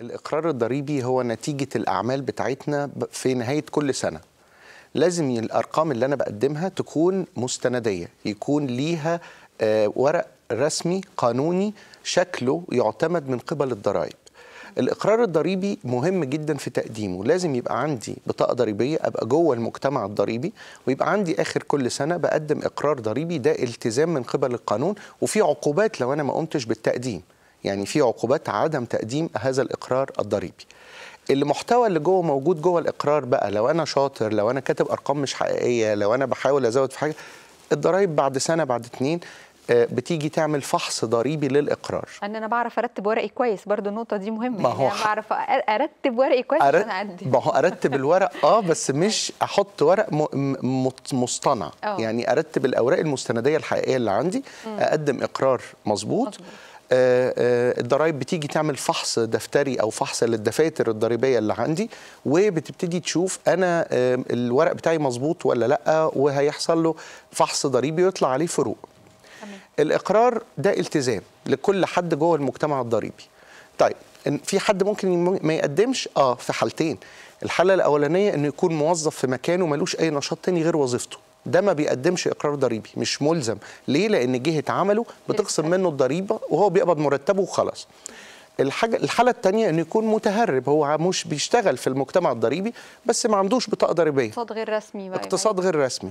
الإقرار الضريبي هو نتيجة الأعمال بتاعتنا في نهاية كل سنة لازم الأرقام اللي أنا بقدمها تكون مستندية يكون ليها آه، ورق رسمي قانوني شكله يعتمد من قبل الضرائب الإقرار الضريبي مهم جدا في تقديمه لازم يبقى عندي بطاقة ضريبية أبقى جوه المجتمع الضريبي ويبقى عندي آخر كل سنة بقدم إقرار ضريبي ده التزام من قبل القانون وفي عقوبات لو أنا ما قمتش بالتقديم يعني في عقوبات عدم تقديم هذا الاقرار الضريبي المحتوى اللي جوه موجود جوه الاقرار بقى لو انا شاطر لو انا كاتب ارقام مش حقيقيه لو انا بحاول ازود في حاجه الضرايب بعد سنه بعد اتنين آه، بتيجي تعمل فحص ضريبي للاقرار ان انا بعرف ارتب ورقي كويس برضو النقطه دي مهمه ما هو يعني انا بعرف ارتب ورقي كويس أرت... انا ما هو ارتب الورق اه بس مش احط ورق م... مصطنع أوه. يعني ارتب الاوراق المستنديه الحقيقيه اللي عندي اقدم اقرار مظبوط آه، آه، الضرايب بتيجي تعمل فحص دفتري او فحص للدفاتر الضريبيه اللي عندي وبتبتدي تشوف انا الورق بتاعي مظبوط ولا لا وهيحصل له فحص ضريبي ويطلع عليه فروق الاقرار ده التزام لكل حد جوه المجتمع الضريبي طيب في حد ممكن ما يقدمش اه في حالتين الحاله الاولانيه انه يكون موظف في مكانه ملوش اي نشاط تاني غير وظيفته ده ما بيقدمش اقرار ضريبي مش ملزم ليه لان جهه عمله بتخصم منه الضريبه وهو بيقبض مرتبه وخلاص الحاجه الحاله الثانيه انه يكون متهرب هو مش بيشتغل في المجتمع الضريبي بس ما عندوش بطاقه ضريبيه اقتصاد غير رسمي بقى اقتصاد يعني. غير رسمي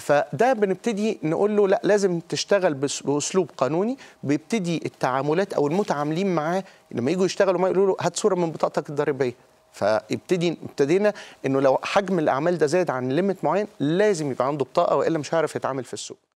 فده بنبتدي نقول له لا لازم تشتغل باسلوب قانوني بيبتدي التعاملات او المتعاملين معاه لما يجوا يشتغلوا ما يقولوا له هات صوره من بطاقتك الضريبيه فابتدي ابتدينا انه لو حجم الاعمال ده زاد عن ليميت معين لازم يبقى عنده بطاقه والا مش هيعرف يتعامل في السوق